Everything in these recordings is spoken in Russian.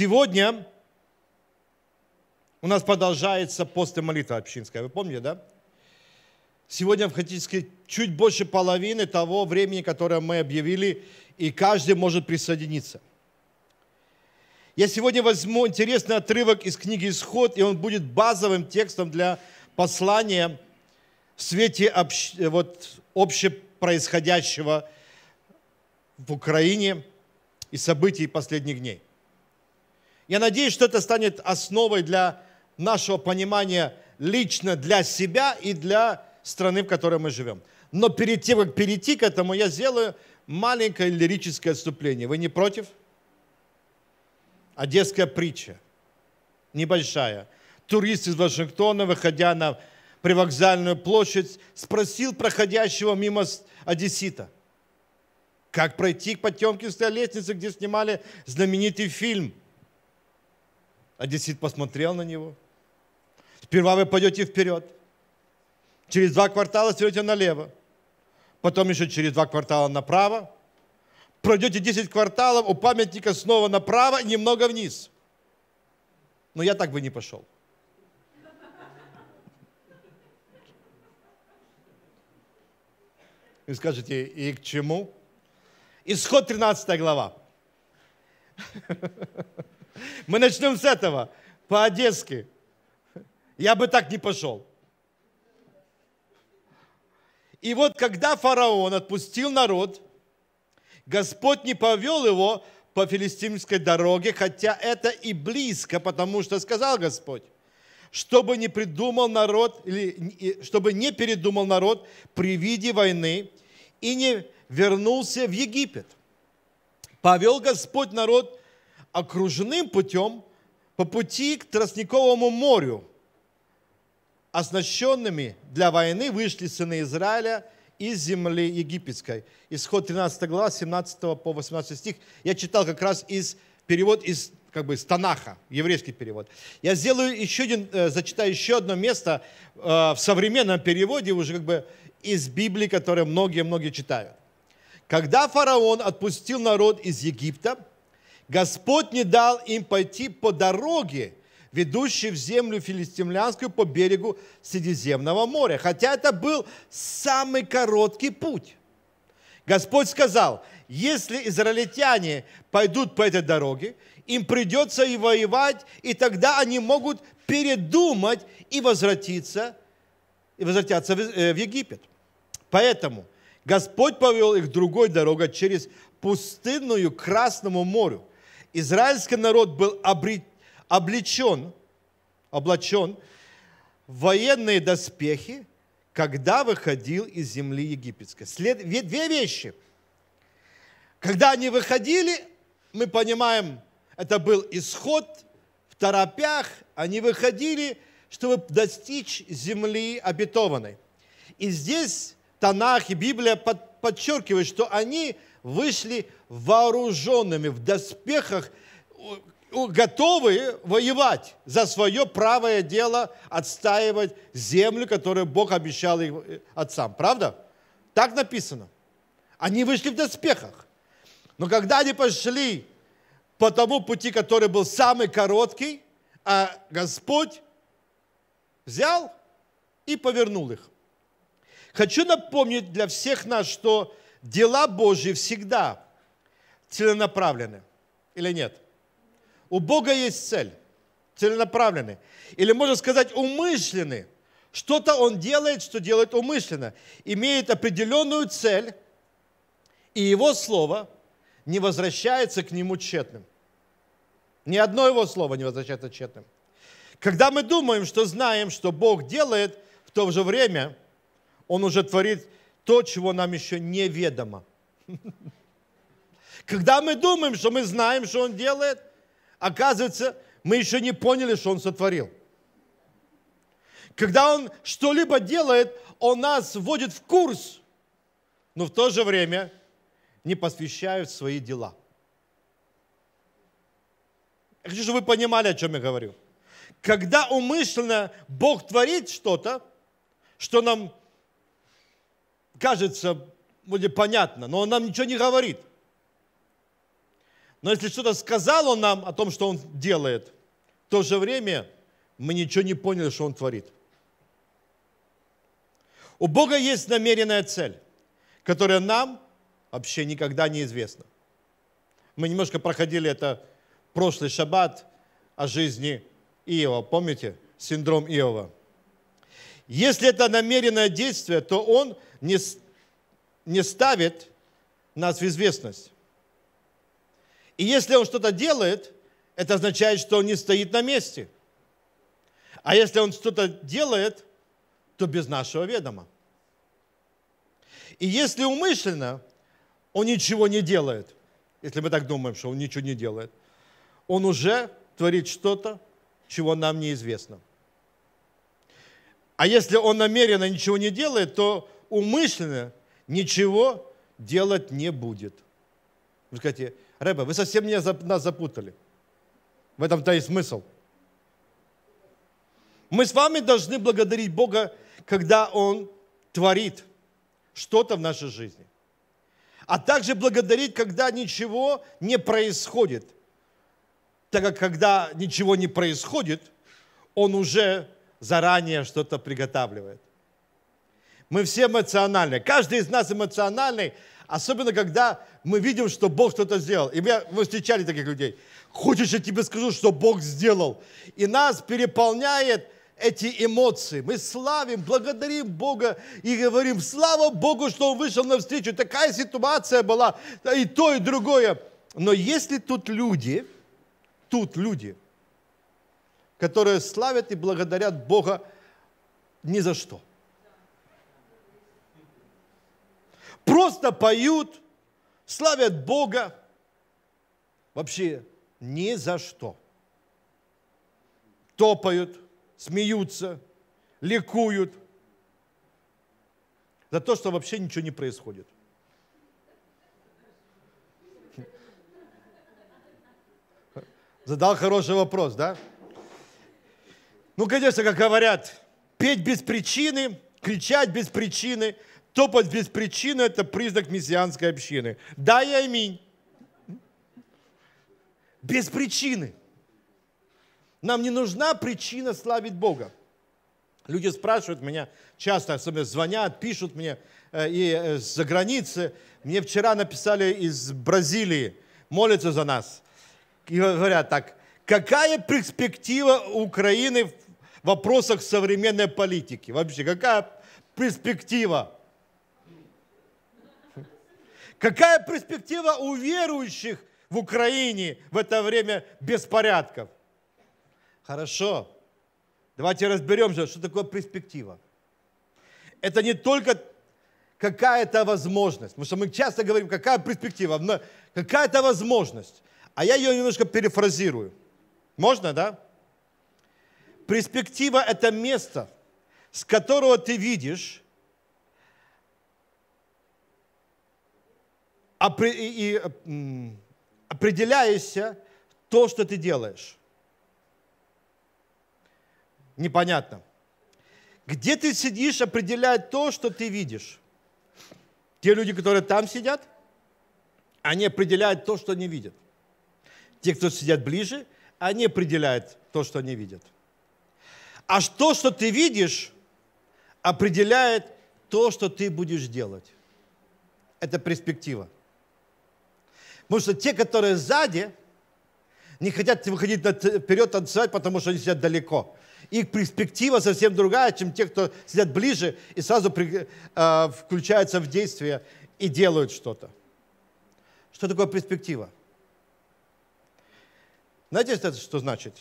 Сегодня у нас продолжается пост и молитва общинская. Вы помните, да? Сегодня, хотите сказать, чуть больше половины того времени, которое мы объявили, и каждый может присоединиться. Я сегодня возьму интересный отрывок из книги «Исход», и он будет базовым текстом для послания в свете общ... вот, общепроисходящего в Украине и событий последних дней. Я надеюсь, что это станет основой для нашего понимания лично для себя и для страны, в которой мы живем. Но перед тем, как перейти к этому, я сделаю маленькое лирическое отступление. Вы не против? Одесская притча. Небольшая. Турист из Вашингтона, выходя на привокзальную площадь, спросил проходящего мимо одессита, как пройти к Потемкинской лестнице, где снимали знаменитый фильм Одессит а посмотрел на него. Сперва вы пойдете вперед. Через два квартала свернете налево. Потом еще через два квартала направо. Пройдете 10 кварталов, у памятника снова направо, немного вниз. Но я так бы не пошел. Вы скажете, и к чему? Исход 13 глава. Мы начнем с этого, по-одесски. Я бы так не пошел. И вот когда фараон отпустил народ, Господь не повел его по филистимской дороге, хотя это и близко, потому что сказал Господь, чтобы не придумал народ, или, чтобы не передумал народ при виде войны и не вернулся в Египет. Повел Господь народ окружным путем по пути к Тростниковому морю. Оснащенными для войны вышли сыны Израиля из земли египетской. Исход 13 глава, 17 по 18 стих. Я читал как раз из перевод из как бы станаха еврейский перевод. Я сделаю еще один, э, зачитаю еще одно место э, в современном переводе, уже как бы из Библии, которую многие-многие читают. Когда фараон отпустил народ из Египта, Господь не дал им пойти по дороге, ведущей в землю филистимлянскую по берегу Средиземного моря. Хотя это был самый короткий путь. Господь сказал, если израильтяне пойдут по этой дороге, им придется и воевать, и тогда они могут передумать и возвратиться, и возвратятся в э, Египет. Поэтому Господь повел их другой дорогой через пустынную Красному морю. Израильский народ был обрет, облечен, облачен в военные доспехи, когда выходил из земли египетской. След... Две вещи. Когда они выходили, мы понимаем, это был исход в торопях, они выходили, чтобы достичь земли обетованной. И здесь Танах и Библия подчеркивают, что они – вышли вооруженными, в доспехах, готовы воевать за свое правое дело, отстаивать землю, которую Бог обещал их э, отцам. Правда? Так написано. Они вышли в доспехах. Но когда они пошли по тому пути, который был самый короткий, а Господь взял и повернул их. Хочу напомнить для всех нас, что Дела Божьи всегда целенаправлены или нет? У Бога есть цель, целенаправлены. Или можно сказать умышлены. Что-то Он делает, что делает умышленно. Имеет определенную цель, и Его Слово не возвращается к Нему тщетным. Ни одно Его Слово не возвращается тщетным. Когда мы думаем, что знаем, что Бог делает, в то же время Он уже творит то, чего нам еще не ведомо. Когда мы думаем, что мы знаем, что Он делает, оказывается, мы еще не поняли, что Он сотворил. Когда Он что-либо делает, Он нас вводит в курс, но в то же время не посвящает свои дела. Я хочу, чтобы вы понимали, о чем я говорю. Когда умышленно Бог творит что-то, что нам кажется вроде понятно, но он нам ничего не говорит. Но если что-то сказал он нам о том, что он делает, в то же время мы ничего не поняли, что он творит. У Бога есть намеренная цель, которая нам вообще никогда не известна. Мы немножко проходили это прошлый шаббат о жизни Иова. Помните? Синдром Иова. Если это намеренное действие, то он – не, не ставит нас в известность. И если он что-то делает, это означает, что он не стоит на месте. А если он что-то делает, то без нашего ведома. И если умышленно, он ничего не делает, если мы так думаем, что он ничего не делает, он уже творит что-то, чего нам неизвестно. А если он намеренно ничего не делает, то умышленно ничего делать не будет. Вы скажете, Рэба, вы совсем меня, нас запутали. В этом-то и смысл. Мы с вами должны благодарить Бога, когда Он творит что-то в нашей жизни. А также благодарить, когда ничего не происходит. Так как когда ничего не происходит, Он уже заранее что-то приготавливает. Мы все эмоциональны. Каждый из нас эмоциональный, особенно когда мы видим, что Бог что-то сделал. И меня, вы встречали таких людей. Хочешь, я тебе скажу, что Бог сделал. И нас переполняет эти эмоции. Мы славим, благодарим Бога и говорим, слава Богу, что Он вышел навстречу. Такая ситуация была, и то, и другое. Но если тут люди, тут люди, которые славят и благодарят Бога ни за что – просто поют, славят Бога. Вообще ни за что. Топают, смеются, ликуют. За то, что вообще ничего не происходит. Задал хороший вопрос, да? Ну, конечно, как говорят, петь без причины, кричать без причины – Топать без причины – это признак мессианской общины. Да и аминь. Без причины. Нам не нужна причина славить Бога. Люди спрашивают меня часто, особенно звонят, пишут мне э, и э, за границы. Мне вчера написали из Бразилии, молятся за нас. И говорят так, какая перспектива Украины в вопросах современной политики? Вообще, какая перспектива? Какая перспектива у верующих в Украине в это время беспорядков? Хорошо. Давайте разберемся, что такое перспектива. Это не только какая-то возможность. Потому что мы часто говорим, какая перспектива, но какая-то возможность. А я ее немножко перефразирую. Можно, да? Перспектива – это место, с которого ты видишь, и, определяешься то, что ты делаешь. Непонятно. Где ты сидишь, определяет то, что ты видишь. Те люди, которые там сидят, они определяют то, что они видят. Те, кто сидят ближе, они определяют то, что они видят. А то, что ты видишь, определяет то, что ты будешь делать. Это перспектива. Потому что те, которые сзади, не хотят выходить вперед танцевать, потому что они сидят далеко. Их перспектива совсем другая, чем те, кто сидят ближе и сразу при, э, включаются в действие и делают что-то. Что такое перспектива? Знаете, что это что значит?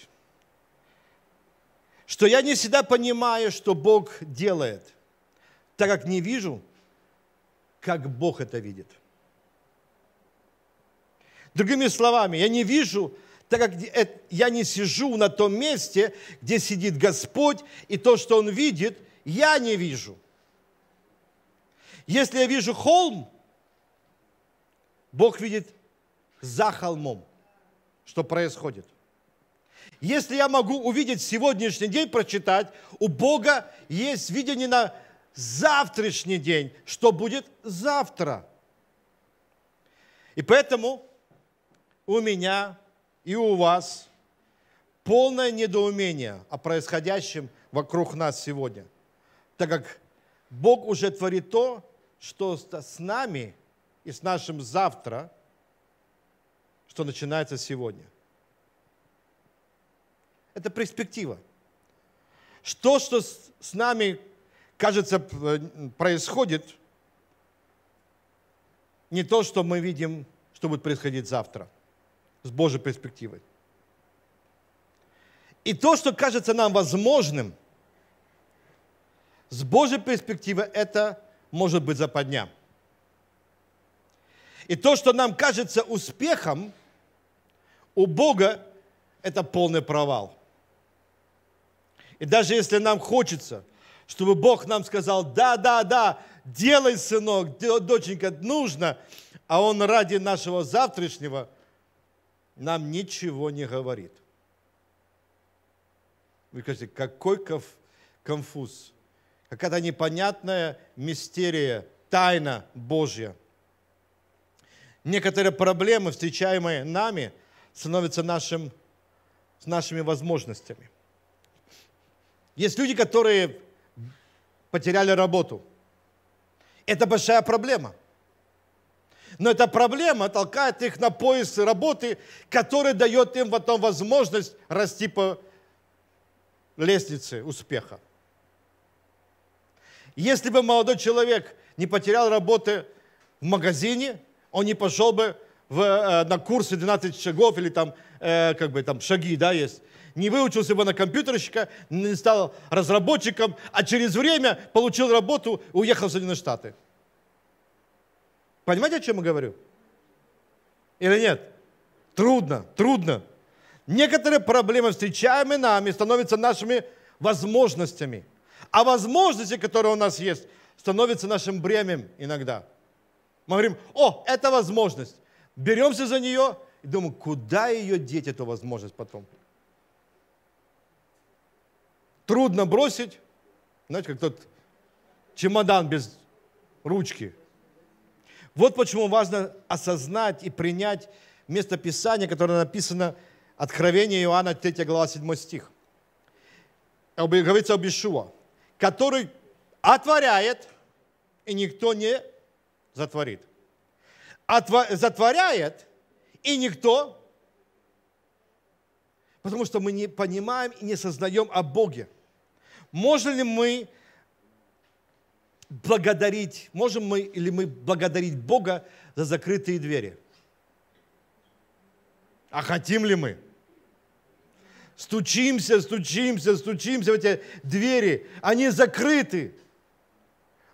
Что я не всегда понимаю, что Бог делает, так как не вижу, как Бог это видит. Другими словами, я не вижу, так как э, я не сижу на том месте, где сидит Господь, и то, что Он видит, я не вижу. Если я вижу холм, Бог видит за холмом, что происходит. Если я могу увидеть сегодняшний день, прочитать, у Бога есть видение на завтрашний день, что будет завтра. И поэтому у меня и у вас полное недоумение о происходящем вокруг нас сегодня, так как Бог уже творит то, что с нами и с нашим завтра, что начинается сегодня. Это перспектива. Что, что с нами, кажется, происходит, не то, что мы видим, что будет происходить завтра – с Божьей перспективой. И то, что кажется нам возможным, с Божьей перспективы это может быть западня. И то, что нам кажется успехом, у Бога это полный провал. И даже если нам хочется, чтобы Бог нам сказал, да, да, да, делай, сынок, доченька, нужно, а Он ради нашего завтрашнего – нам ничего не говорит. Вы скажете, какой конф, конфуз, какая-то непонятная мистерия, тайна Божья. Некоторые проблемы, встречаемые нами, становятся нашим, с нашими возможностями. Есть люди, которые потеряли работу. Это большая проблема – но эта проблема толкает их на поиск работы, который дает им потом возможность расти по лестнице успеха. Если бы молодой человек не потерял работы в магазине, он не пошел бы в, э, на курсы 12 шагов или там, э, как бы там шаги, да, есть. Не выучился бы на компьютерщика, не стал разработчиком, а через время получил работу, уехал в Соединенные Штаты. Понимаете, о чем я говорю? Или нет? Трудно, трудно. Некоторые проблемы, встречаемые нами, становятся нашими возможностями. А возможности, которые у нас есть, становятся нашим бремем иногда. Мы говорим, о, это возможность. Беремся за нее и думаем, куда ее деть, эту возможность потом. Трудно бросить, знаете, как тот чемодан без ручки. Вот почему важно осознать и принять место Писания, которое написано Откровение Иоанна 3 глава 7 стих. Говорится об Ишуа, который отворяет, и никто не затворит. Отво... Затворяет, и никто Потому что мы не понимаем и не сознаем о Боге. Можем ли мы благодарить, можем мы или мы благодарить Бога за закрытые двери? А хотим ли мы? Стучимся, стучимся, стучимся в эти двери. Они закрыты.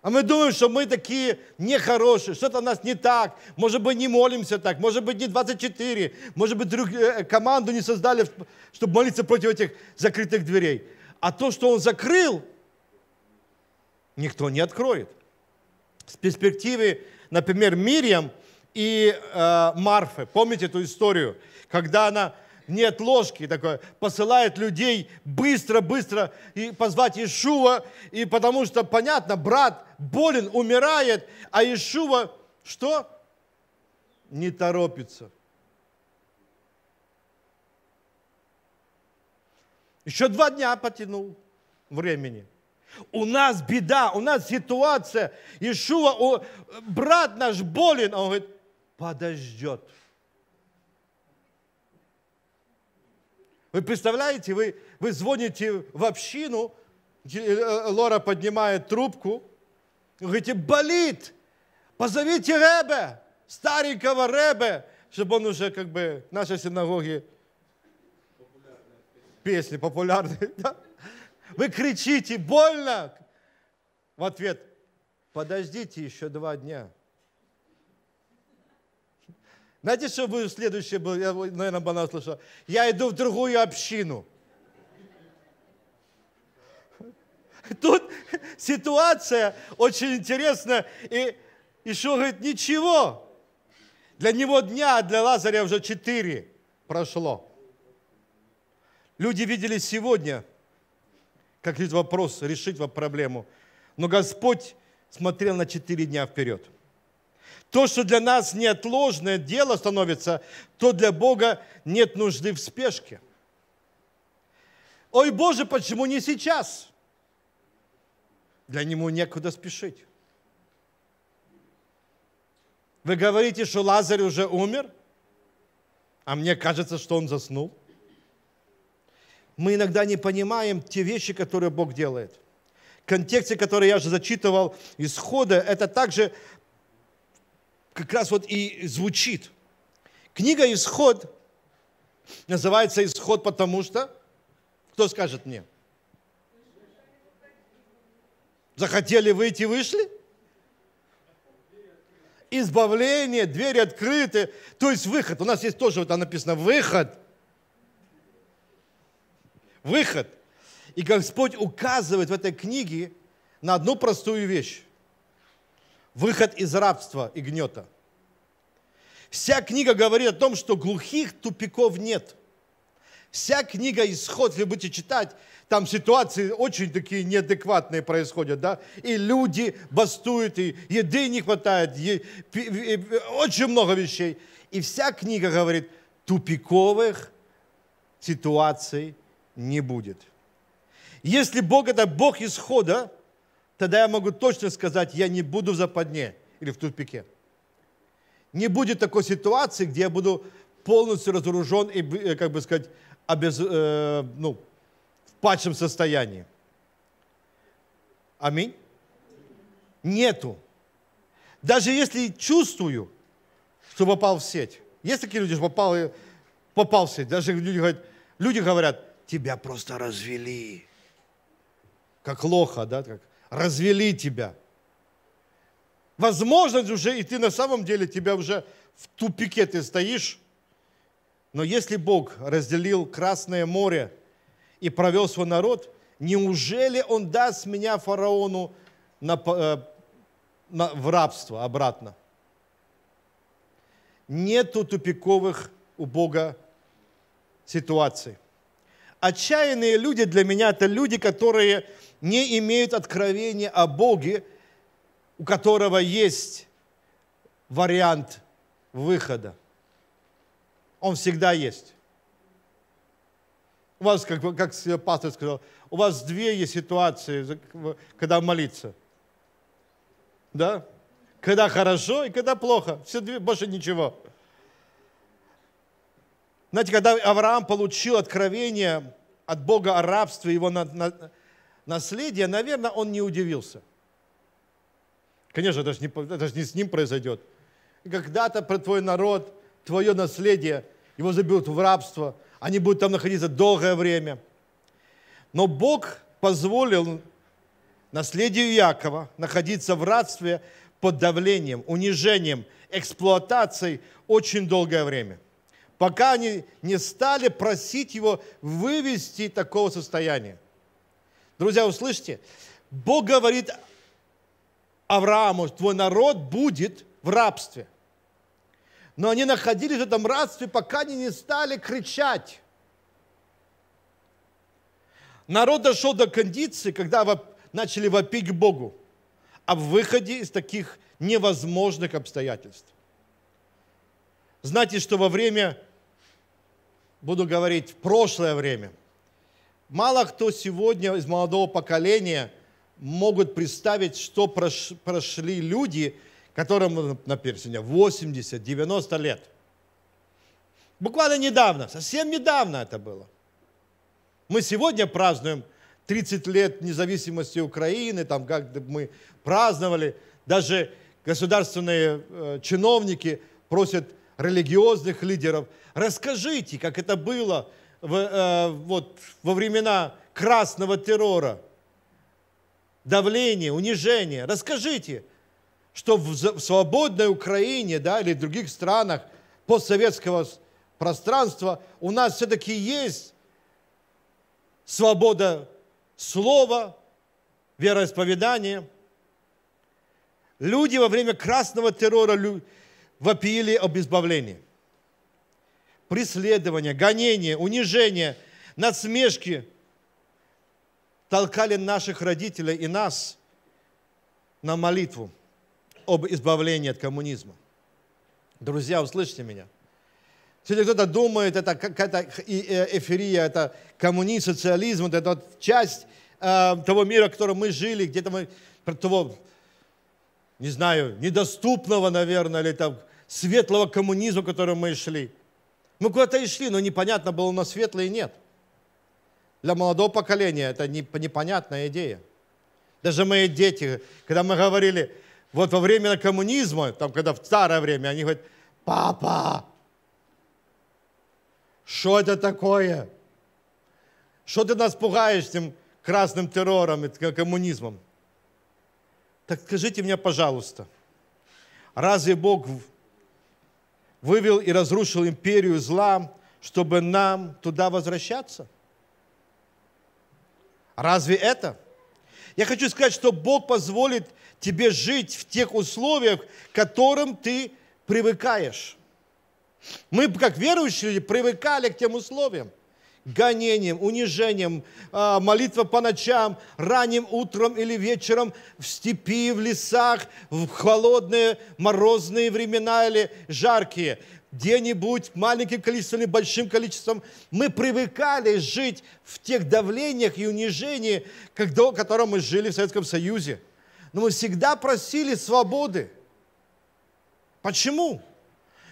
А мы думаем, что мы такие нехорошие, что-то у нас не так, может быть, не молимся так, может быть, не 24, может быть, друг, э, команду не создали, чтобы молиться против этих закрытых дверей. А то, что он закрыл, никто не откроет. С перспективы, например, Мирьям и э, Марфы. Помните эту историю, когда она нет ложки, такой посылает людей быстро-быстро и позвать Иешуа, и потому что, понятно, брат болен, умирает, а Иешуа что? Не торопится. Еще два дня потянул времени – у нас беда, у нас ситуация. Ишуа, о, брат наш болен. А он говорит, подождет. Вы представляете, вы, вы звоните в общину, э, э, Лора поднимает трубку, говорите, болит, позовите Ребе, старенького Ребе, чтобы он уже как бы в нашей синагоге песни популярные. Да? Вы кричите, больно. В ответ, подождите еще два дня. Знаете, что будет следующее? Я, наверное, бы она слышала. Я иду в другую общину. Тут ситуация очень интересная. И еще говорит, ничего. Для него дня, а для Лазаря уже четыре прошло. Люди видели сегодня – как решить вопрос, решить проблему. Но Господь смотрел на четыре дня вперед. То, что для нас неотложное дело становится, то для Бога нет нужды в спешке. Ой, Боже, почему не сейчас? Для Него некуда спешить. Вы говорите, что Лазарь уже умер, а мне кажется, что он заснул мы иногда не понимаем те вещи, которые Бог делает. В контексте, который я же зачитывал, исхода, это также как раз вот и звучит. Книга «Исход» называется «Исход», потому что, кто скажет мне? Захотели выйти, вышли? Избавление, двери открыты, то есть выход. У нас есть тоже вот там написано «выход», выход. И Господь указывает в этой книге на одну простую вещь. Выход из рабства и гнета. Вся книга говорит о том, что глухих тупиков нет. Вся книга «Исход», если будете читать, там ситуации очень такие неадекватные происходят, да, и люди бастуют, и еды не хватает, и, и, и, очень много вещей. И вся книга говорит, тупиковых ситуаций не будет. Если Бог – это Бог исхода, тогда я могу точно сказать, я не буду в западне или в тупике. Не будет такой ситуации, где я буду полностью разоружен и, э, как бы сказать, обез... э, ну, в падшем состоянии. Аминь? Нету. Даже если чувствую, что попал в сеть. Есть такие люди, что попал, попал в сеть. Даже люди говорят, люди говорят, тебя просто развели. Как лоха, да, как развели тебя. Возможность уже, и ты на самом деле, тебя уже в тупике ты стоишь. Но если Бог разделил Красное море и провел свой народ, неужели Он даст меня фараону на, э, на, в рабство обратно? Нету тупиковых у Бога ситуаций. Отчаянные люди для меня – это люди, которые не имеют откровения о Боге, у которого есть вариант выхода. Он всегда есть. У вас, как, как пастор сказал, у вас две есть ситуации, когда молиться. Да? Когда хорошо и когда плохо. Все две, больше ничего. Знаете, когда Авраам получил откровение от Бога о рабстве его на, на, наследия, наверное, он не удивился. Конечно, это же не, это же не с ним произойдет. Когда-то про твой народ, твое наследие, его заберут в рабство, они будут там находиться долгое время. Но Бог позволил наследию Якова находиться в рабстве под давлением, унижением, эксплуатацией очень долгое время пока они не стали просить его вывести такого состояния. Друзья, услышьте, Бог говорит Аврааму, твой народ будет в рабстве. Но они находились в этом рабстве, пока они не стали кричать. Народ дошел до кондиции, когда начали вопить к Богу об выходе из таких невозможных обстоятельств. Знаете, что во время буду говорить в прошлое время. Мало кто сегодня из молодого поколения могут представить, что прошли люди, которым, ну, например, сегодня 80, 90 лет. Буквально недавно, совсем недавно это было. Мы сегодня празднуем 30 лет независимости Украины, там как мы праздновали, даже государственные э, чиновники просят религиозных лидеров. Расскажите, как это было в, э, вот, во времена красного террора. Давление, унижение. Расскажите, что в свободной Украине да, или в других странах постсоветского пространства у нас все-таки есть свобода слова, вероисповедания. Люди во время красного террора вопили об избавлении. Преследования, гонения, унижения, надсмешки толкали наших родителей и нас на молитву об избавлении от коммунизма. Друзья, услышьте меня. Сегодня кто-то думает, это какая-то эфирия, это коммунизм, социализм, это вот часть э, того мира, в котором мы жили, где-то мы, того не знаю, недоступного, наверное, или там светлого коммунизма, к которому мы шли. Мы куда-то и шли, но непонятно было, у нас светлое нет. Для молодого поколения это непонятная идея. Даже мои дети, когда мы говорили, вот во время коммунизма, там, когда в старое время, они говорят, папа, что это такое? Что ты нас пугаешь этим красным террором и коммунизмом? Так скажите мне, пожалуйста, разве Бог вывел и разрушил империю зла, чтобы нам туда возвращаться? Разве это? Я хочу сказать, что Бог позволит тебе жить в тех условиях, к которым ты привыкаешь. Мы, как верующие, привыкали к тем условиям гонением, унижением, а, молитва по ночам, ранним утром или вечером, в степи, в лесах, в холодные, морозные времена или жаркие, где-нибудь маленьким количеством или большим количеством. Мы привыкали жить в тех давлениях и унижении, когда, в котором мы жили в Советском Союзе. Но мы всегда просили свободы. Почему? Почему?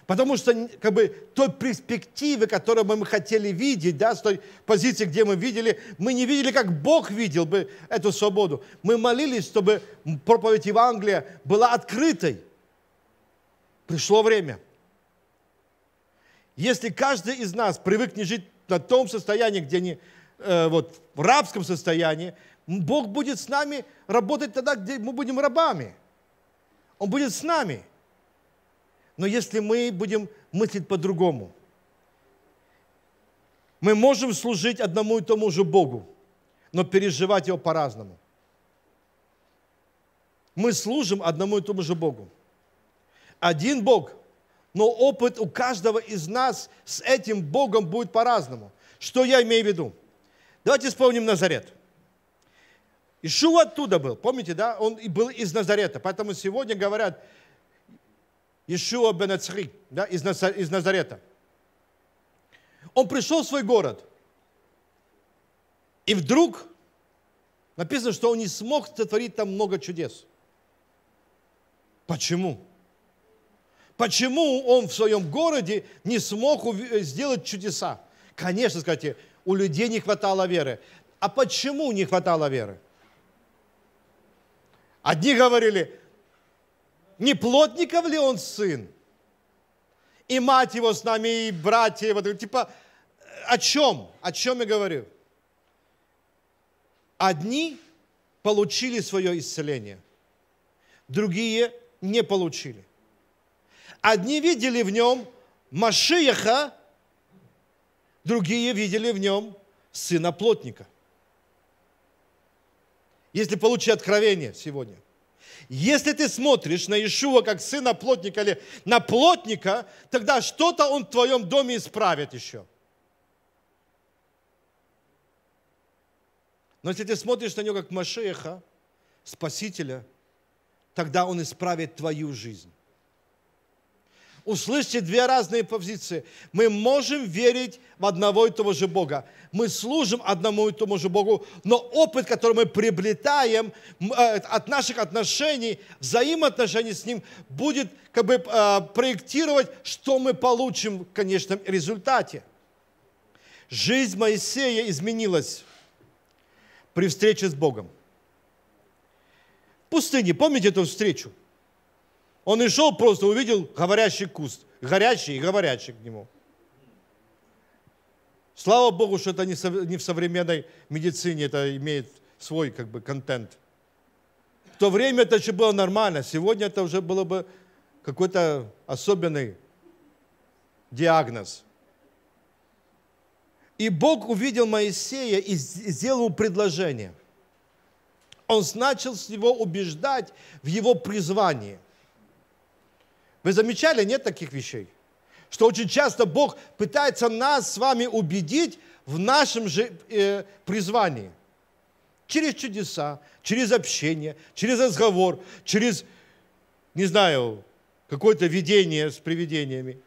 Потому что как бы, той перспективы, которую мы хотели видеть, да, с той позиции, где мы видели, мы не видели, как Бог видел бы эту свободу. Мы молились, чтобы проповедь Евангелия была открытой. Пришло время. Если каждый из нас привыкнет жить на том состоянии, где они э, вот, в рабском состоянии, Бог будет с нами работать тогда, где мы будем рабами. Он будет с нами – но если мы будем мыслить по-другому. Мы можем служить одному и тому же Богу, но переживать его по-разному. Мы служим одному и тому же Богу. Один Бог, но опыт у каждого из нас с этим Богом будет по-разному. Что я имею в виду? Давайте вспомним Назарет. Ишуа оттуда был, помните, да? Он был из Назарета. Поэтому сегодня говорят, Ишуа бен Ацри, да, из Назарета. Он пришел в свой город, и вдруг написано, что он не смог сотворить там много чудес. Почему? Почему он в своем городе не смог э, сделать чудеса? Конечно, скажите, у людей не хватало веры. А почему не хватало веры? Одни говорили, не плотников ли он сын? И мать его с нами, и братья его. Типа, э, о чем? О чем я говорю? Одни получили свое исцеление, другие не получили. Одни видели в нем Машиеха, другие видели в нем сына плотника. Если получи откровение сегодня – если ты смотришь на Иешуа как сына плотника или на плотника, тогда что-то он в твоем доме исправит еще. Но если ты смотришь на него как Машеха, Спасителя, тогда он исправит твою жизнь. Услышьте две разные позиции. Мы можем верить в одного и того же Бога. Мы служим одному и тому же Богу, но опыт, который мы приобретаем э, от наших отношений, взаимоотношений с Ним, будет как бы э, проектировать, что мы получим в конечном результате. Жизнь Моисея изменилась при встрече с Богом. В пустыне, помните эту встречу? Он и шел просто, увидел говорящий куст. Горячий и говорящий к нему. Слава Богу, что это не в современной медицине, это имеет свой как бы контент. В то время это еще было нормально, сегодня это уже было бы какой-то особенный диагноз. И Бог увидел Моисея и сделал предложение. Он начал с него убеждать в его призвании. Вы замечали, нет таких вещей? Что очень часто Бог пытается нас с вами убедить в нашем же э, призвании. Через чудеса, через общение, через разговор, через, не знаю, какое-то видение с привидениями.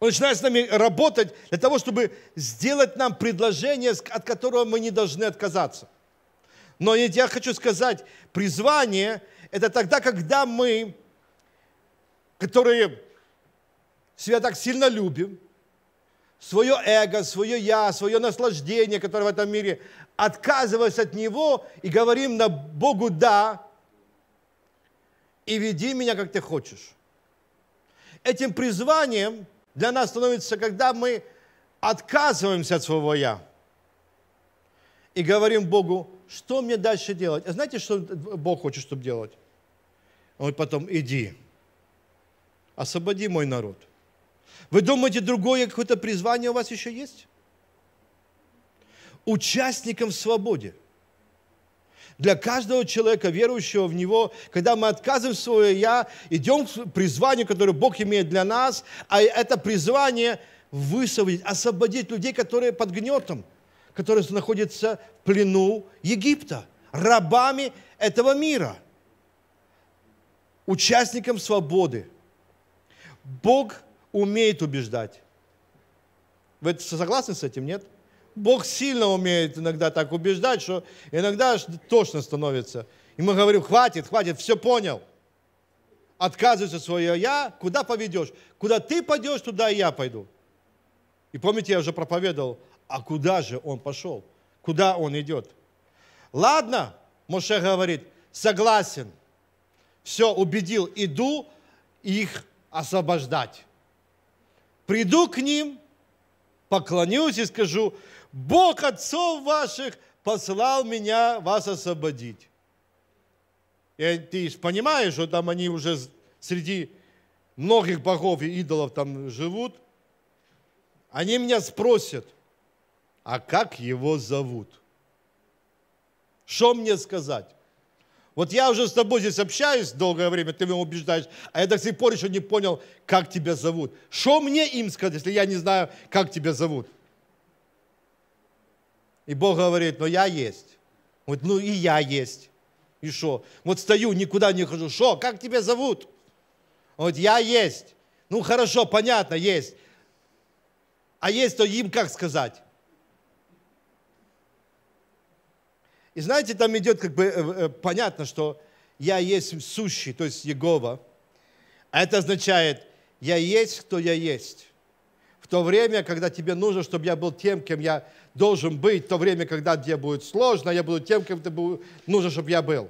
Он начинает с нами работать для того, чтобы сделать нам предложение, от которого мы не должны отказаться. Но я хочу сказать, призвание – это тогда, когда мы которые себя так сильно любим, свое эго, свое я, свое наслаждение, которое в этом мире, отказываясь от него и говорим на Богу «да» и «веди меня, как ты хочешь». Этим призванием для нас становится, когда мы отказываемся от своего «я» и говорим Богу, что мне дальше делать. А знаете, что Бог хочет, чтобы делать? Он потом «иди» освободи мой народ. Вы думаете, другое какое-то призвание у вас еще есть? Участником в свободе. Для каждого человека, верующего в Него, когда мы отказываем свое «я», идем к призванию, которое Бог имеет для нас, а это призвание высвободить, освободить людей, которые под гнетом, которые находятся в плену Египта, рабами этого мира, участником свободы – Бог умеет убеждать. Вы согласны с этим, нет? Бог сильно умеет иногда так убеждать, что иногда аж тошно становится. И мы говорим, хватит, хватит, все понял. Отказывается свое «я», куда поведешь? Куда ты пойдешь, туда и я пойду. И помните, я уже проповедовал, а куда же он пошел? Куда он идет? Ладно, Моше говорит, согласен. Все, убедил, иду их освобождать. Приду к ним, поклонюсь и скажу, Бог отцов ваших послал меня вас освободить. И ты понимаешь, что там они уже среди многих богов и идолов там живут. Они меня спросят, а как его зовут? Что мне сказать? Вот я уже с тобой здесь общаюсь долгое время, ты меня убеждаешь, а я до сих пор еще не понял, как тебя зовут. Что мне им сказать, если я не знаю, как тебя зовут? И Бог говорит, но я есть. Вот, ну и я есть. И что? Вот стою, никуда не хожу. Что? Как тебя зовут? Вот я есть. Ну хорошо, понятно, есть. А есть, то им как сказать? И знаете, там идет как бы э, э, понятно, что я есть сущий, то есть Егова. А это означает, я есть, кто я есть. В то время, когда тебе нужно, чтобы я был тем, кем я должен быть, в то время, когда тебе будет сложно, я буду тем, кем ты нужно, чтобы я был.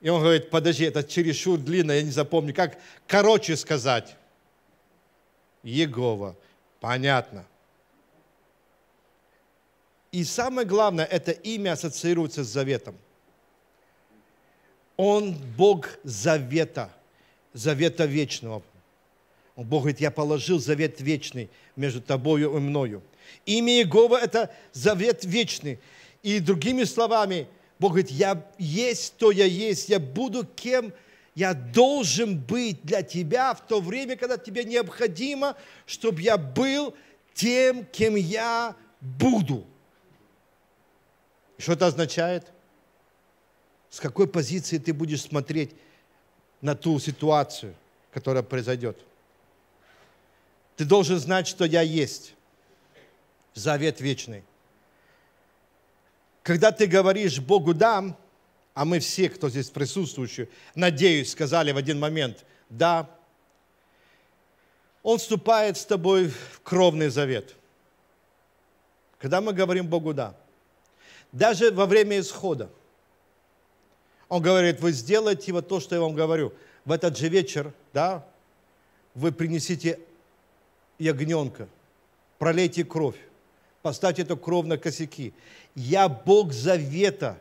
И он говорит, подожди, это чересчур длинно, я не запомню. Как короче сказать? Егова. Понятно. И самое главное, это имя ассоциируется с заветом. Он Бог завета, завета вечного. Бог говорит, я положил завет вечный между тобою и мною. Имя Иегова – это завет вечный. И другими словами, Бог говорит, я есть, то я есть, я буду кем я должен быть для тебя в то время, когда тебе необходимо, чтобы я был тем, кем я буду что это означает? С какой позиции ты будешь смотреть на ту ситуацию, которая произойдет? Ты должен знать, что я есть. Завет вечный. Когда ты говоришь Богу да, а мы все, кто здесь присутствующие, надеюсь, сказали в один момент «да», он вступает с тобой в кровный завет. Когда мы говорим Богу «да», даже во время исхода. Он говорит, вы сделайте вот то, что я вам говорю. В этот же вечер, да, вы принесите ягненка, пролейте кровь, поставьте эту кровь на косяки. Я Бог завета.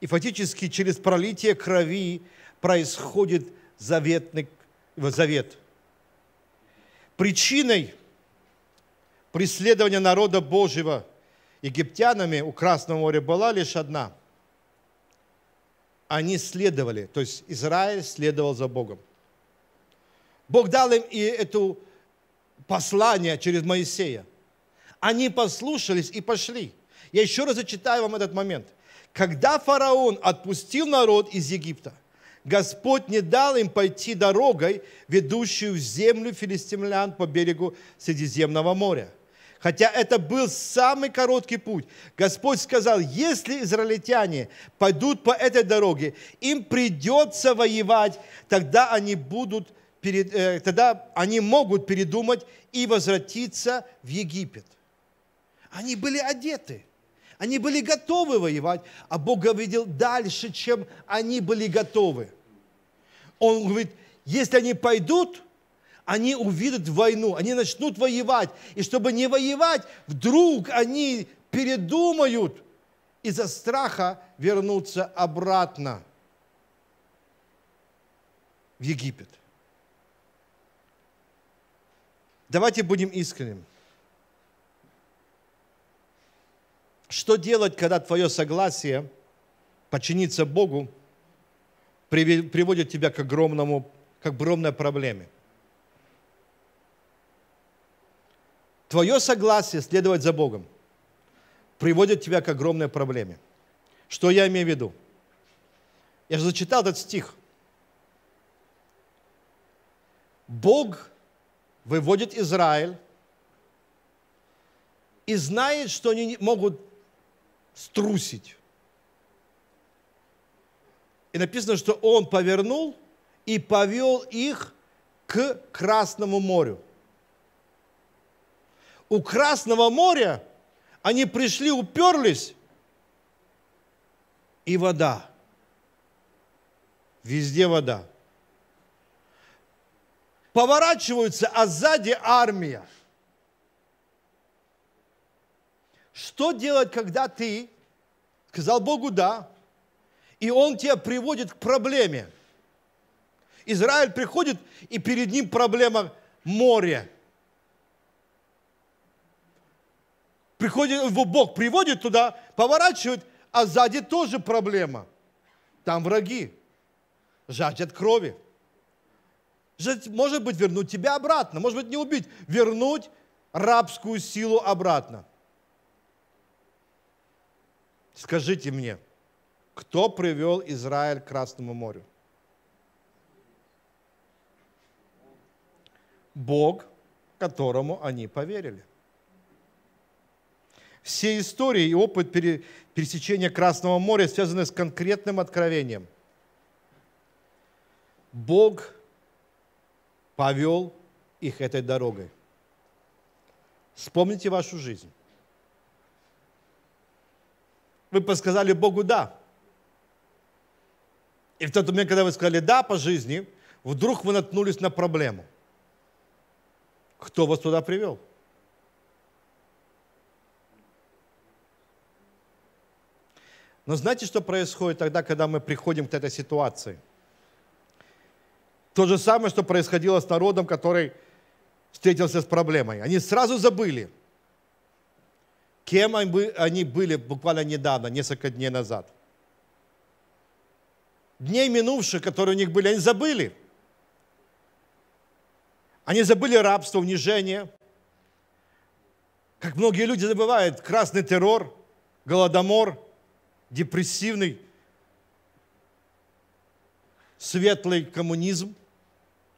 И фактически через пролитие крови происходит заветный, завет. Причиной преследования народа Божьего – египтянами у Красного моря была лишь одна. Они следовали, то есть Израиль следовал за Богом. Бог дал им и это послание через Моисея. Они послушались и пошли. Я еще раз зачитаю вам этот момент. Когда фараон отпустил народ из Египта, Господь не дал им пойти дорогой, ведущую в землю филистимлян по берегу Средиземного моря хотя это был самый короткий путь. Господь сказал, если израильтяне пойдут по этой дороге, им придется воевать, тогда они будут перед, э, тогда они могут передумать и возвратиться в Египет. Они были одеты, они были готовы воевать, а Бог видел дальше, чем они были готовы. Он говорит, если они пойдут – они увидят войну, они начнут воевать. И чтобы не воевать, вдруг они передумают из-за страха вернуться обратно в Египет. Давайте будем искренним. Что делать, когда твое согласие подчиниться Богу приводит тебя к огромному, к огромной проблеме – Твое согласие следовать за Богом приводит тебя к огромной проблеме. Что я имею в виду? Я же зачитал этот стих. Бог выводит Израиль и знает, что они могут струсить. И написано, что он повернул и повел их к Красному морю у Красного моря они пришли, уперлись, и вода. Везде вода. Поворачиваются, а сзади армия. Что делать, когда ты сказал Богу «да», и Он тебя приводит к проблеме? Израиль приходит, и перед ним проблема моря. Приходит, его Бог приводит туда, поворачивает, а сзади тоже проблема. Там враги. Жаждет крови. может быть, вернуть тебя обратно. Может быть, не убить. Вернуть рабскую силу обратно. Скажите мне, кто привел Израиль к Красному морю? Бог, которому они поверили. Все истории и опыт пересечения Красного моря связаны с конкретным откровением. Бог повел их этой дорогой. Вспомните вашу жизнь. Вы подсказали Богу «да». И в тот момент, когда вы сказали «да» по жизни, вдруг вы наткнулись на проблему. Кто вас туда привел? Но знаете, что происходит тогда, когда мы приходим к этой ситуации? То же самое, что происходило с народом, который встретился с проблемой. Они сразу забыли, кем они были буквально недавно, несколько дней назад. Дней минувших, которые у них были, они забыли. Они забыли рабство, унижение. Как многие люди забывают, красный террор, голодомор – депрессивный, светлый коммунизм,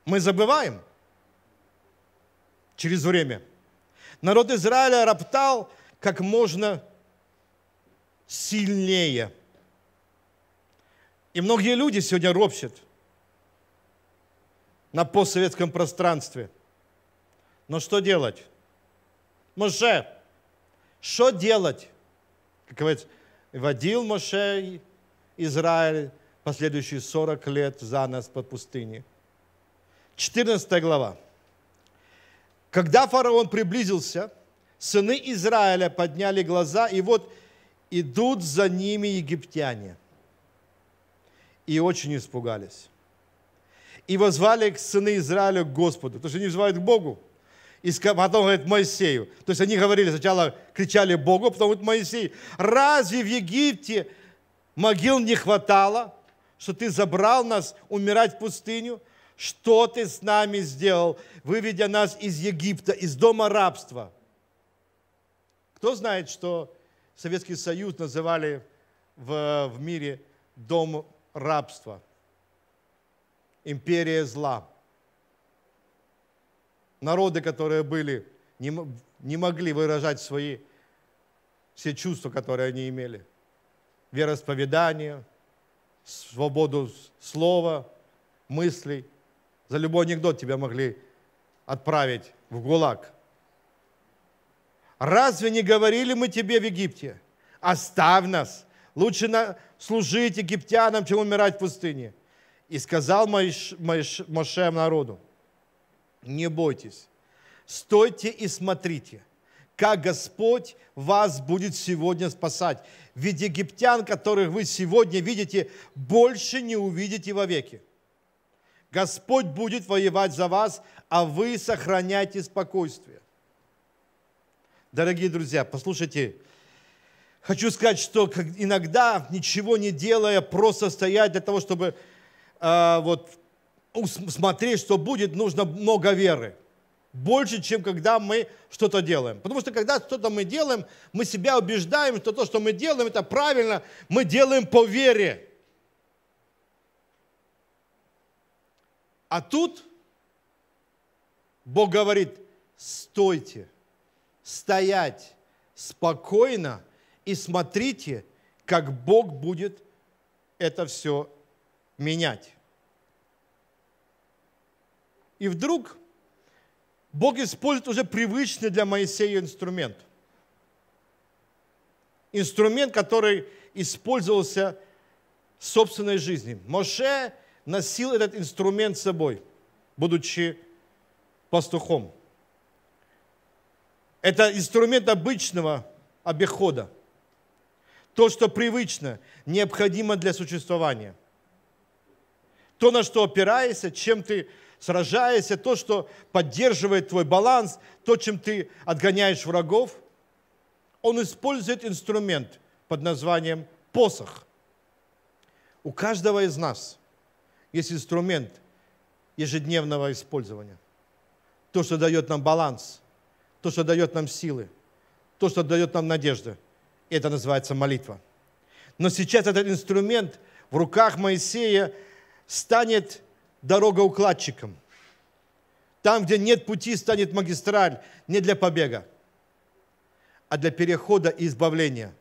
мы забываем через время. Народ Израиля роптал как можно сильнее. И многие люди сегодня ропщат на постсоветском пространстве. Но что делать? Моше, что делать? Как говорится, водил Моше Израиль последующие 40 лет за нас по пустыне. 14 глава. Когда фараон приблизился, сыны Израиля подняли глаза, и вот идут за ними египтяне. И очень испугались. И возвали к сыны Израиля к Господу, потому что они взывают к Богу. И потом говорит Моисею. То есть они говорили, сначала кричали Богу, а потом говорит Моисей, разве в Египте могил не хватало, что ты забрал нас умирать в пустыню? Что ты с нами сделал, выведя нас из Египта, из дома рабства? Кто знает, что Советский Союз называли в, в мире дом рабства, империя зла – народы, которые были, не, не могли выражать свои все чувства, которые они имели. Вероисповедание, свободу слова, мыслей. За любой анекдот тебя могли отправить в ГУЛАГ. Разве не говорили мы тебе в Египте? Оставь нас, лучше на... служить египтянам, чем умирать в пустыне. И сказал Моше народу, не бойтесь, стойте и смотрите, как Господь вас будет сегодня спасать. Ведь египтян, которых вы сегодня видите, больше не увидите вовеки. Господь будет воевать за вас, а вы сохраняйте спокойствие. Дорогие друзья, послушайте, хочу сказать, что иногда, ничего не делая, просто стоять для того, чтобы э, вот смотреть, что будет, нужно много веры. Больше, чем когда мы что-то делаем. Потому что когда что-то мы делаем, мы себя убеждаем, что то, что мы делаем, это правильно. Мы делаем по вере. А тут Бог говорит, стойте, стоять спокойно и смотрите, как Бог будет это все менять. И вдруг Бог использует уже привычный для Моисея инструмент. Инструмент, который использовался в собственной жизни. Моше носил этот инструмент с собой, будучи пастухом. Это инструмент обычного обихода. То, что привычно, необходимо для существования. То, на что опираешься, чем ты сражаясь, это то, что поддерживает твой баланс, то, чем ты отгоняешь врагов. Он использует инструмент под названием посох. У каждого из нас есть инструмент ежедневного использования. То, что дает нам баланс, то, что дает нам силы, то, что дает нам надежды. Это называется молитва. Но сейчас этот инструмент в руках Моисея станет дорога укладчикам. Там, где нет пути, станет магистраль не для побега, а для перехода и избавления.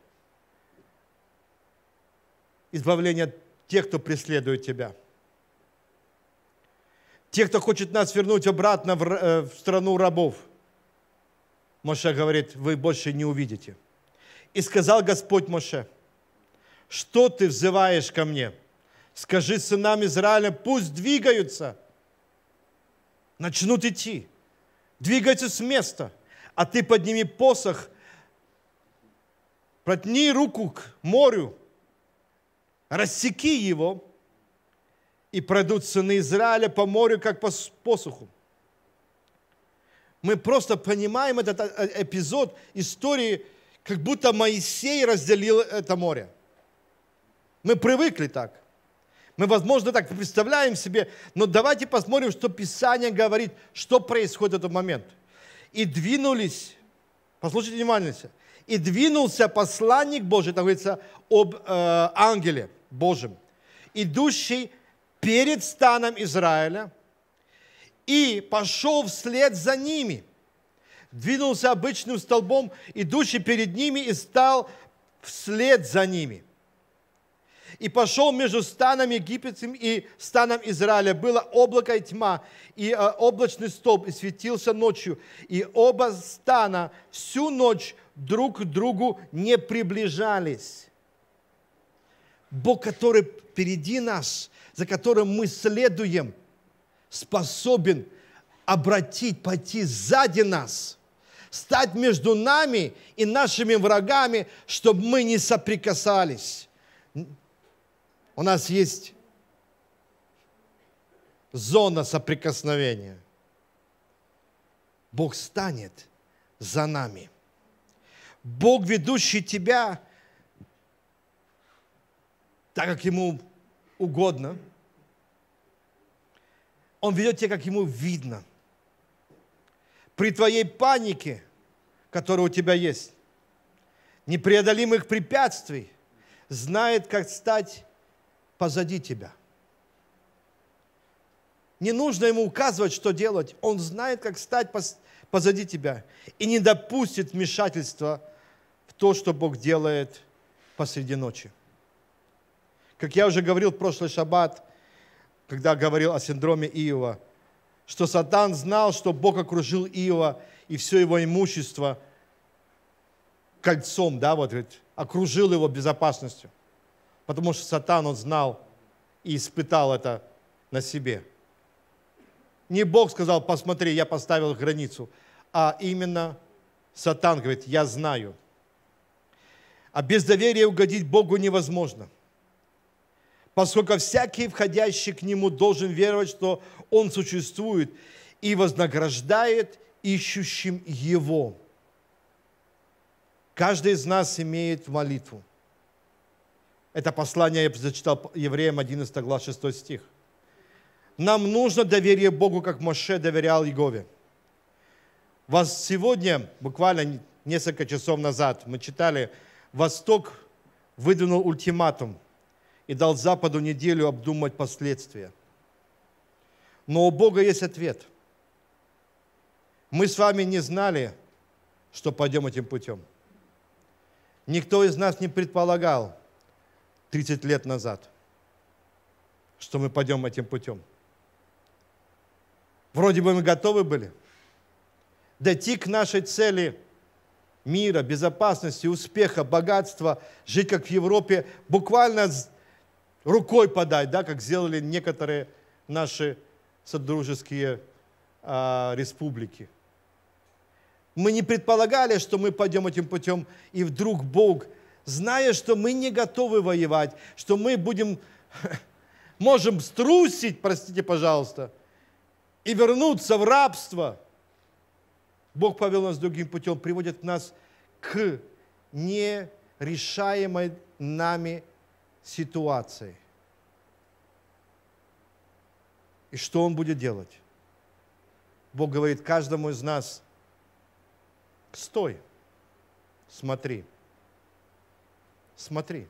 Избавления от тех, кто преследует тебя. Тех, кто хочет нас вернуть обратно в, э, в страну рабов. Моше говорит, вы больше не увидите. И сказал Господь Моше, что ты взываешь ко мне – Скажи сынам Израиля, пусть двигаются, начнут идти. двигаются с места, а ты подними посох, протни руку к морю, рассеки его, и пройдут сыны Израиля по морю, как по посоху. Мы просто понимаем этот э, э, эпизод истории, как будто Моисей разделил это море. Мы привыкли так. Мы, возможно, так представляем себе, но давайте посмотрим, что Писание говорит, что происходит в этот момент. И двинулись, послушайте внимательно, и двинулся посланник Божий, там говорится об э, ангеле Божьем, идущий перед станом Израиля, и пошел вслед за ними. Двинулся обычным столбом, идущий перед ними, и стал вслед за ними и пошел между станом египетским и станом Израиля. Было облако и тьма, и э, облачный столб, и светился ночью. И оба стана всю ночь друг к другу не приближались. Бог, который впереди нас, за которым мы следуем, способен обратить, пойти сзади нас, стать между нами и нашими врагами, чтобы мы не соприкасались. У нас есть зона соприкосновения. Бог станет за нами. Бог, ведущий тебя, так как Ему угодно. Он ведет тебя, как Ему видно. При твоей панике, которая у тебя есть, непреодолимых препятствий, знает, как стать позади тебя. Не нужно ему указывать, что делать. Он знает, как стать позади тебя и не допустит вмешательства в то, что Бог делает посреди ночи. Как я уже говорил в прошлый шаббат, когда говорил о синдроме Иова, что Сатан знал, что Бог окружил Иова и все его имущество кольцом, да, вот, окружил его безопасностью. Потому что сатан, он знал и испытал это на себе. Не Бог сказал, посмотри, я поставил границу, а именно сатан говорит, я знаю. А без доверия угодить Богу невозможно – поскольку всякий входящий к Нему должен веровать, что Он существует и вознаграждает ищущим Его. Каждый из нас имеет молитву. Это послание я зачитал евреям 11 глава 6 стих. Нам нужно доверие Богу, как Моше доверял Иегове. Вас сегодня, буквально несколько часов назад, мы читали, Восток выдвинул ультиматум и дал Западу неделю обдумать последствия. Но у Бога есть ответ. Мы с вами не знали, что пойдем этим путем. Никто из нас не предполагал, 30 лет назад, что мы пойдем этим путем. Вроде бы мы готовы были дойти к нашей цели мира, безопасности, успеха, богатства, жить как в Европе, буквально рукой подать, да, как сделали некоторые наши содружеские э, республики. Мы не предполагали, что мы пойдем этим путем, и вдруг Бог – зная, что мы не готовы воевать, что мы будем, можем струсить, простите, пожалуйста, и вернуться в рабство. Бог повел нас другим путем, приводит нас к нерешаемой нами ситуации. И что Он будет делать? Бог говорит каждому из нас, стой, смотри смотри.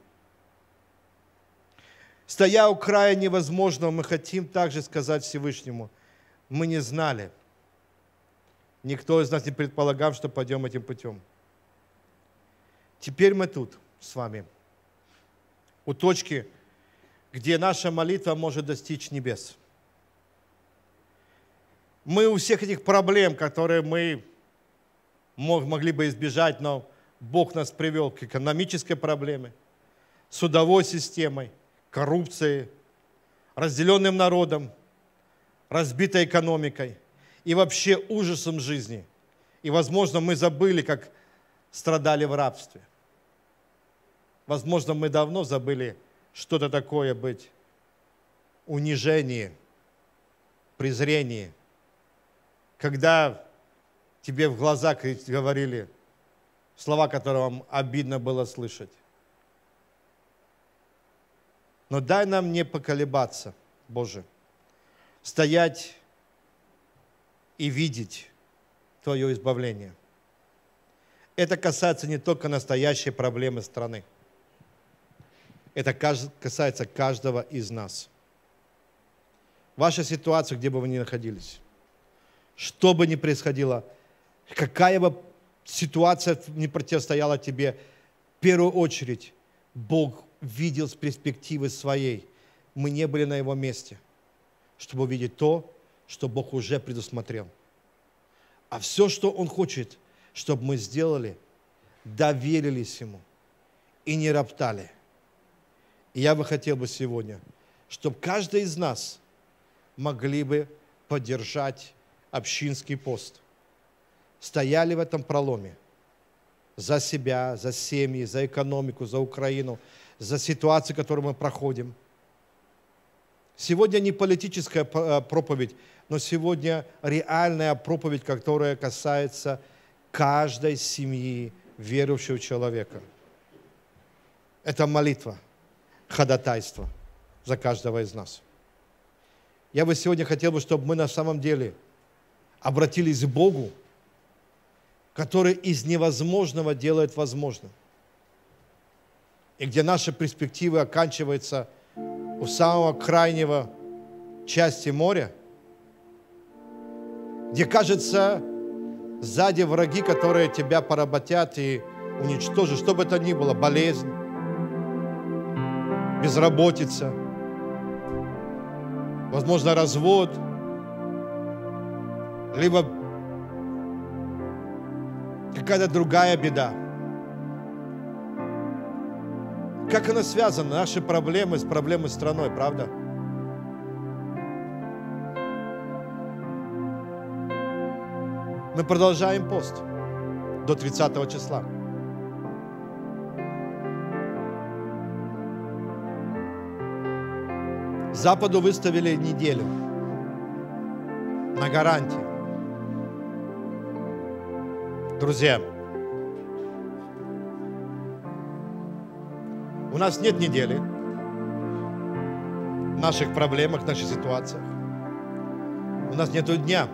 Стоя у края невозможного, мы хотим также сказать Всевышнему, мы не знали, никто из нас не предполагал, что пойдем этим путем. Теперь мы тут с вами, у точки, где наша молитва может достичь небес. Мы у всех этих проблем, которые мы могли бы избежать, но Бог нас привел к экономической проблеме, судовой системой, коррупции, разделенным народом, разбитой экономикой и вообще ужасом жизни. И, возможно, мы забыли, как страдали в рабстве. Возможно, мы давно забыли что-то такое быть унижении, презрении, когда тебе в глаза говорили – слова, которые вам обидно было слышать. Но дай нам не поколебаться, Боже, стоять и видеть Твое избавление. Это касается не только настоящей проблемы страны. Это касается каждого из нас. Ваша ситуация, где бы вы ни находились, что бы ни происходило, какая бы ситуация не противостояла тебе. В первую очередь Бог видел с перспективы своей. Мы не были на его месте, чтобы увидеть то, что Бог уже предусмотрел. А все, что Он хочет, чтобы мы сделали, доверились Ему и не роптали. И я бы хотел бы сегодня, чтобы каждый из нас могли бы поддержать общинский пост – стояли в этом проломе за себя, за семьи, за экономику, за Украину, за ситуацию, которую мы проходим. Сегодня не политическая э, проповедь, но сегодня реальная проповедь, которая касается каждой семьи верующего человека. Это молитва, ходатайство за каждого из нас. Я бы сегодня хотел бы, чтобы мы на самом деле обратились к Богу – который из невозможного делает возможным. И где наши перспективы оканчиваются у самого крайнего части моря, где, кажется, сзади враги, которые тебя поработят и уничтожат, что бы это ни было, болезнь, безработица, возможно, развод, либо какая-то другая беда. Как оно связано, наши проблемы с проблемой страной, правда? Мы продолжаем пост до 30 числа. Западу выставили неделю на гарантии. Друзья, у нас нет недели в наших проблемах, в наших ситуациях. У нас нету дня.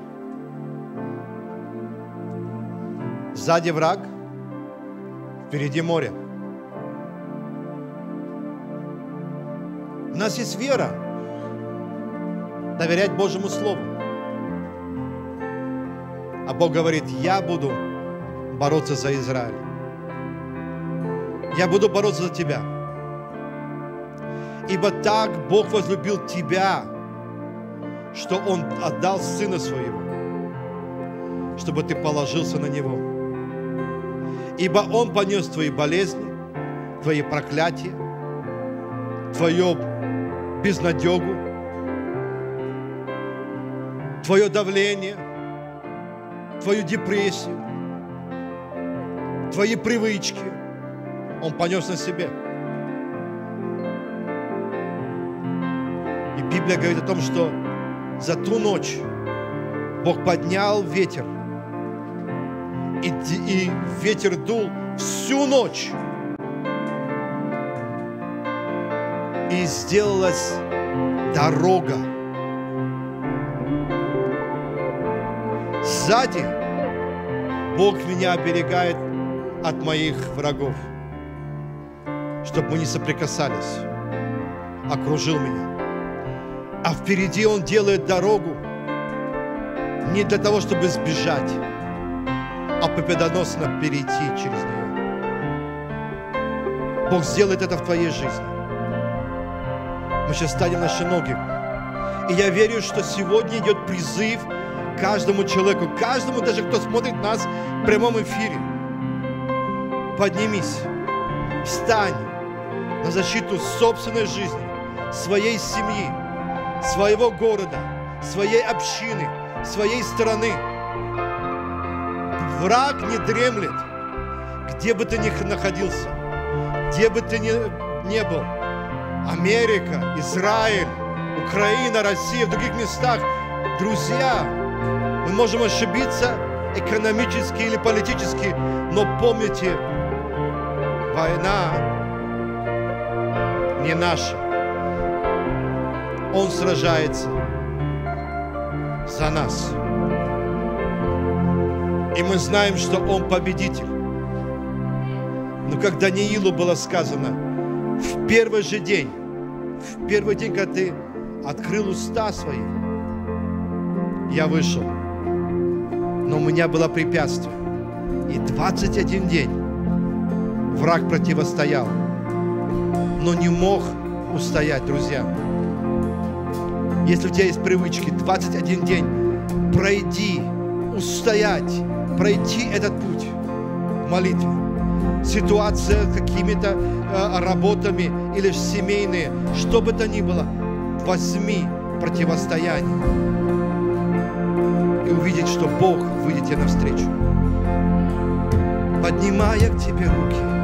Сзади враг, впереди море. У нас есть вера доверять Божьему Слову. А Бог говорит, я буду бороться за Израиль. Я буду бороться за тебя. Ибо так Бог возлюбил тебя, что Он отдал Сына Своего, чтобы ты положился на Него. Ибо Он понес твои болезни, твои проклятия, твою безнадегу, твое давление, твою депрессию, твои привычки Он понес на себе. И Библия говорит о том, что за ту ночь Бог поднял ветер, и, и ветер дул всю ночь. И сделалась дорога. Сзади Бог меня оберегает от моих врагов, чтобы мы не соприкасались, окружил меня. А впереди Он делает дорогу не для того, чтобы сбежать, а победоносно перейти через нее. Бог сделает это в твоей жизни. Мы сейчас станем наши ноги. И я верю, что сегодня идет призыв каждому человеку, каждому даже, кто смотрит нас в прямом эфире. Поднимись, встань на защиту собственной жизни, своей семьи, своего города, своей общины, своей страны. Враг не дремлет, где бы ты ни находился, где бы ты ни, ни был. Америка, Израиль, Украина, Россия, в других местах. Друзья, мы можем ошибиться экономически или политически, но помните, Война не наша. Он сражается за нас. И мы знаем, что Он победитель. Но как Даниилу было сказано, в первый же день, в первый день, когда ты открыл уста свои, я вышел. Но у меня было препятствие. И 21 день Враг противостоял, но не мог устоять, друзья. Если у тебя есть привычки, 21 день пройди, устоять, пройти этот путь в Ситуация какими-то э, работами или семейные, что бы то ни было, возьми противостояние и увидеть, что Бог выйдет тебе навстречу. Поднимая к тебе руки –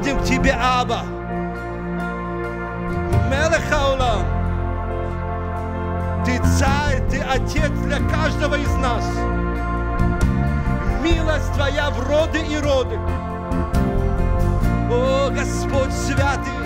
приходим к Тебе, Аба. Мелехаулам, Ты царь, Ты отец для каждого из нас. Милость Твоя в роды и роды. О, Господь святый,